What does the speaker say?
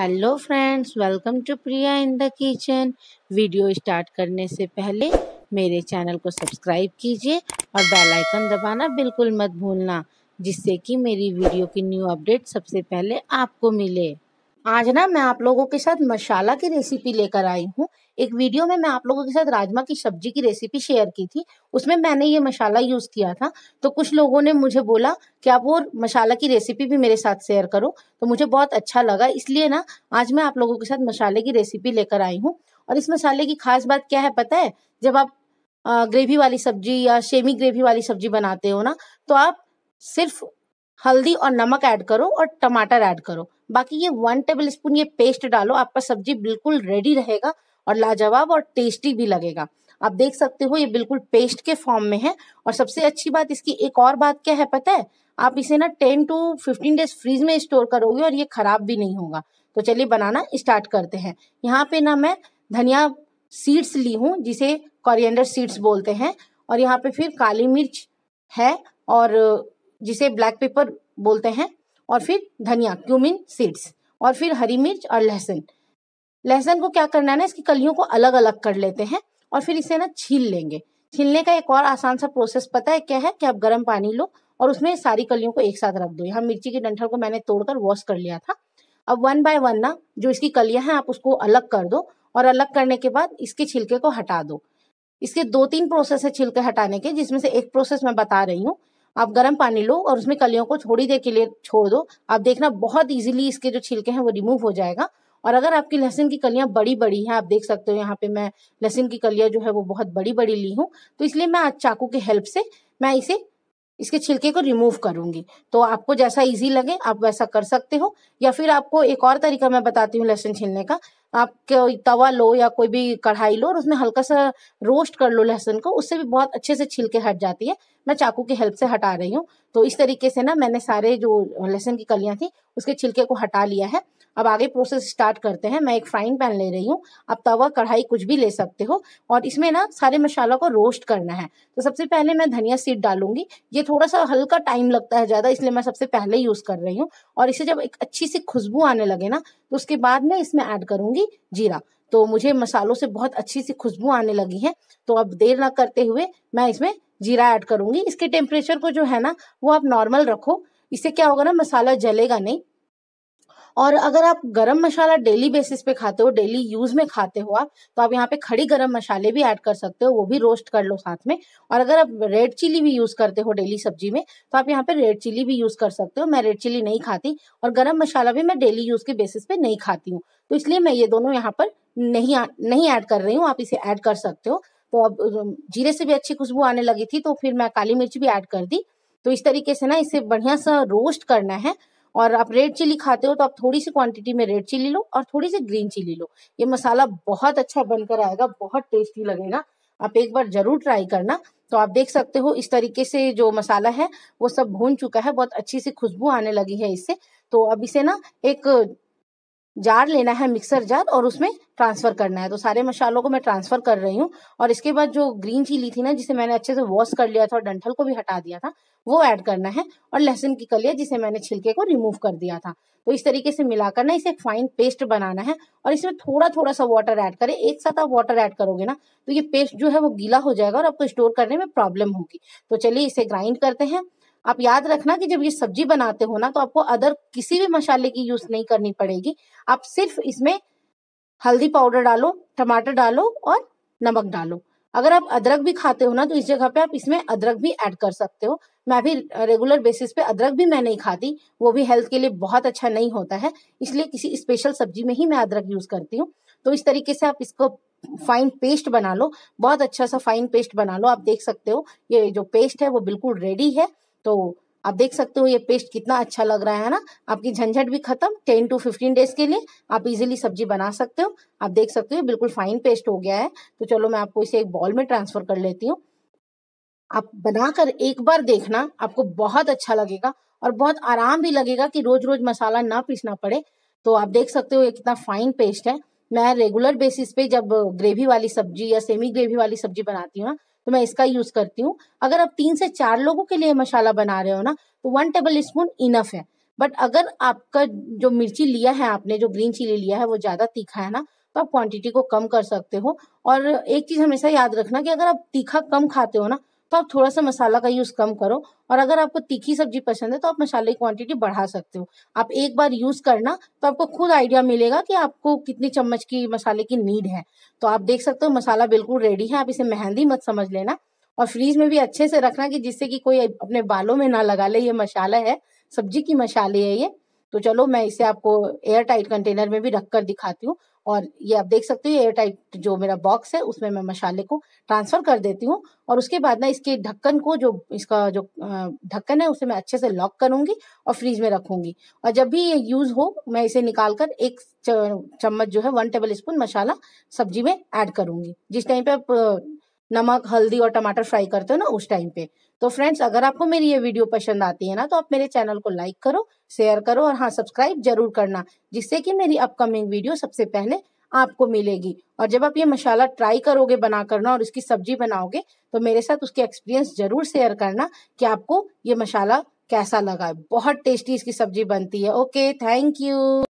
hello friends welcome to Priya in the kitchen video start करने से पहले मेरे चैनल को सब्सक्राइब कीजिए और बेल आइकन दबाना बिल्कुल मत भूलना जिससे कि मेरी वीडियो की न्यू अपडेट सबसे पहले आपको मिले आज ना मैं आप लोगों के साथ मसाला की रेसिपी लेकर आई हूँ एक वीडियो में मैं आप लोगों के साथ राजमा की सब्जी की रेसिपी शेयर की थी उसमें मैंने ये मसाला यूज़ किया था तो कुछ लोगों ने मुझे बोला कि आप वो मसाला की रेसिपी भी मेरे साथ शेयर करो तो मुझे बहुत अच्छा लगा इसलिए ना आज मैं आप लोगों के साथ मसाले की रेसिपी लेकर आई हूँ और इस मसाले की खास बात क्या है पता है जब आप ग्रेवी वाली सब्जी या सेमी ग्रेवी वाली सब्जी बनाते हो ना तो आप सिर्फ हल्दी और नमक ऐड करो और टमाटर ऐड करो बाकी ये वन टेबल स्पून ये पेस्ट डालो आपका सब्जी बिल्कुल रेडी रहेगा और लाजवाब और टेस्टी भी लगेगा आप देख सकते हो ये बिल्कुल पेस्ट के फॉर्म में है और सबसे अच्छी बात इसकी एक और बात क्या है पता है आप इसे ना ten to fifteen days fridge में स्टोर करोगे और ये खराब भी नहीं होगा तो चलिए बनाना स्टार्ट करते हैं यहाँ पे ना मैं धनिया सीड्स ली हूँ जिसे कॉरियंडर सीड्स बोलते हैं और यहाँ पे फिर काली मिर्च है और जिसे ब्लैक पेपर बोलते हैं और फिर धनिया क्यूमिन सीड्स और फिर हरी मिर्च और लहसुन लहसुन को क्या करना है ना इसकी कलियों को अलग अलग कर लेते हैं और फिर इसे ना छील लेंगे छीलने का एक और आसान सा प्रोसेस पता है क्या है कि आप गर्म पानी लो और उसमें सारी कलियों को एक साथ रख दो यहाँ मिर्ची के डंठल को मैंने तोड़कर वॉश कर लिया था अब वन बाय वन ना जो इसकी कलियां हैं आप उसको अलग कर दो और अलग करने के बाद इसके छिलके को हटा दो इसके दो तीन प्रोसेस है छिलके हटाने के जिसमें से एक प्रोसेस मैं बता रही हूँ आप गर्म पानी लो और उसमें कलियों को थोड़ी देर के लिए छोड़ दो आप देखना बहुत ईजिली इसके जो छिलके हैं वो रिमूव हो जाएगा और अगर आपकी लहसुन की कलियां बड़ी बड़ी हैं आप देख सकते हो यहाँ पे मैं लहसुन की कलियां जो है वो बहुत बड़ी बड़ी ली हूँ तो इसलिए मैं आज चाकू के हेल्प से मैं इसे इसके छिलके को रिमूव करूंगी तो आपको जैसा इजी लगे आप वैसा कर सकते हो या फिर आपको एक और तरीका मैं बताती हूँ लहसुन छिलने का आप तवा लो या कोई भी कढ़ाई लो और उसमें हल्का सा रोस्ट कर लो लहसुन को उससे भी बहुत अच्छे से छिलके हट जाती है मैं चाकू की हेल्प से हटा रही हूँ तो इस तरीके से ना मैंने सारे जो लहसुन की कलियाँ थी उसके छिलके को हटा लिया है अब आगे प्रोसेस स्टार्ट करते हैं मैं एक फ्राइंग पैन ले रही हूँ आप तवा कढ़ाई कुछ भी ले सकते हो और इसमें ना सारे मसालों को रोस्ट करना है तो सबसे पहले मैं धनिया सीड डालूंगी ये थोड़ा सा हल्का टाइम लगता है ज़्यादा इसलिए मैं सबसे पहले यूज़ कर रही हूँ और इसे जब एक अच्छी सी खुशबू आने लगे ना तो उसके बाद मैं इसमें ऐड करूँगी जीरा तो मुझे मसालों से बहुत अच्छी सी खुशबू आने लगी है तो अब देर ना करते हुए मैं इसमें जीरा ऐड करूंगी इसके टेम्परेचर को जो है ना वो आप नॉर्मल रखो इससे क्या होगा ना मसाला जलेगा नहीं और अगर आप गरम मसाला डेली बेसिस पे खाते हो डेली यूज में खाते हो आप तो आप यहाँ पे खड़ी गरम मसाले भी ऐड कर सकते हो वो भी रोस्ट कर लो साथ में और अगर आप रेड चिली भी यूज करते हो डेली सब्जी में तो आप यहाँ पे रेड चिली भी यूज कर सकते हो मैं रेड चिली नहीं खाती और गर्म मसाला भी मैं डेली यूज के बेसिस पे नहीं खाती हूँ तो इसलिए मैं ये दोनों यहाँ पर नहीं नहीं ऐड कर रही हूँ आप इसे ऐड कर सकते हो तो अब जीरे से भी अच्छी खुशबू आने लगी थी तो फिर मैं काली मिर्च भी ऐड कर दी तो इस तरीके से ना इसे बढ़िया सा रोस्ट करना है और आप रेड चिली खाते हो तो आप थोड़ी सी क्वांटिटी में रेड चिली लो और थोड़ी सी ग्रीन चिली लो ये मसाला बहुत अच्छा बनकर आएगा बहुत टेस्टी लगेगा आप एक बार जरूर ट्राई करना तो आप देख सकते हो इस तरीके से जो मसाला है वो सब भून चुका है बहुत अच्छी सी खुशबू आने लगी है इससे तो अब इसे ना एक जार लेना है मिक्सर जार और उसमें ट्रांसफर करना है तो सारे मसालों को मैं ट्रांसफर कर रही हूँ और इसके बाद जो ग्रीन चिली थी ना जिसे मैंने अच्छे से वॉश कर लिया था और डंठल को भी हटा दिया था वो ऐड करना है और लहसुन की कलिया जिसे मैंने छिलके को रिमूव कर दिया था तो इस तरीके से मिलाकर ना इसे एक फाइन पेस्ट बनाना है और इसमें थोड़ा थोड़ा सा वाटर ऐड करें एक साथ आप वाटर ऐड करोगे ना तो ये पेस्ट जो है वो गीला हो जाएगा और आपको स्टोर करने में प्रॉब्लम होगी तो चलिए इसे ग्राइंड करते हैं आप याद रखना कि जब ये सब्जी बनाते हो ना तो आपको अदर किसी भी मसाले की यूज नहीं करनी पड़ेगी आप सिर्फ इसमें हल्दी पाउडर डालो टमाटर डालो और नमक डालो अगर आप अदरक भी खाते हो ना तो इस जगह पे आप इसमें अदरक भी ऐड कर सकते हो मैं भी रेगुलर बेसिस पे अदरक भी मैं नहीं खाती वो भी हेल्थ के लिए बहुत अच्छा नहीं होता है इसलिए किसी स्पेशल सब्जी में ही मैं अदरक यूज करती हूँ तो इस तरीके से आप इसको फाइन पेस्ट बना लो बहुत अच्छा सा फाइन पेस्ट बना लो आप देख सकते हो ये जो पेस्ट है वो बिल्कुल रेडी है तो आप देख सकते हो ये पेस्ट कितना अच्छा लग रहा है ना आपकी झंझट भी खत्म टेन टू फिफ्टीन डेज के लिए आप इजीली सब्जी बना सकते हो आप देख सकते हो बिल्कुल फाइन पेस्ट हो गया है तो चलो मैं आपको इसे एक बॉल में ट्रांसफर कर लेती हूँ आप बनाकर एक बार देखना आपको बहुत अच्छा लगेगा और बहुत आराम भी लगेगा कि रोज रोज मसाला ना पीसना पड़े तो आप देख सकते हो ये कितना फाइन पेस्ट है मैं रेगुलर बेसिस पे जब ग्रेवी वाली सब्जी या सेमी ग्रेवी वाली सब्जी बनाती हूँ तो मैं इसका यूज करती हूँ अगर आप तीन से चार लोगों के लिए मसाला बना रहे हो ना तो वन टेबल स्पून इनफ है बट अगर आपका जो मिर्ची लिया है आपने जो ग्रीन चिली लिया है वो ज्यादा तीखा है ना तो आप क्वांटिटी को कम कर सकते हो और एक चीज हमेशा याद रखना कि अगर आप तीखा कम खाते हो ना तो आप थोड़ा सा मसाला का यूज़ कम करो और अगर आपको तीखी सब्जी पसंद है तो आप मसाले की क्वांटिटी बढ़ा सकते हो आप एक बार यूज़ करना तो आपको खुद आइडिया मिलेगा कि आपको कितनी चम्मच की मसाले की नीड है तो आप देख सकते हो मसाला बिल्कुल रेडी है आप इसे मेहंदी मत समझ लेना और फ्रीज में भी अच्छे से रखना कि जिससे कि कोई अपने बालों में ना लगा ले ये मसाला है सब्जी की मसाले है ये तो चलो मैं इसे आपको एयर टाइट कंटेनर में भी रख कर दिखाती हूँ और ये आप देख सकते हो एयर टाइट जो मेरा बॉक्स है उसमें मैं मसाले को ट्रांसफर कर देती हूँ और उसके बाद ना इसके ढक्कन को जो इसका जो ढक्कन है उसे मैं अच्छे से लॉक करूंगी और फ्रीज में रखूंगी और जब भी ये यूज हो मैं इसे निकाल कर एक चम्मच जो है वन टेबल स्पून मसाला सब्जी में ऐड करूंगी जिस टाइम पे आप नमक हल्दी और टमाटर फ्राई करते हो ना उस टाइम पे तो फ्रेंड्स अगर आपको मेरी ये वीडियो पसंद आती है ना तो आप मेरे चैनल को लाइक करो शेयर करो और हाँ सब्सक्राइब जरूर करना जिससे कि मेरी अपकमिंग वीडियो सबसे पहले आपको मिलेगी और जब आप ये मसाला ट्राई करोगे बना करना और इसकी सब्जी बनाओगे तो मेरे साथ उसके एक्सपीरियंस जरूर शेयर करना कि आपको ये मसाला कैसा लगा बहुत टेस्टी इसकी सब्जी बनती है ओके थैंक यू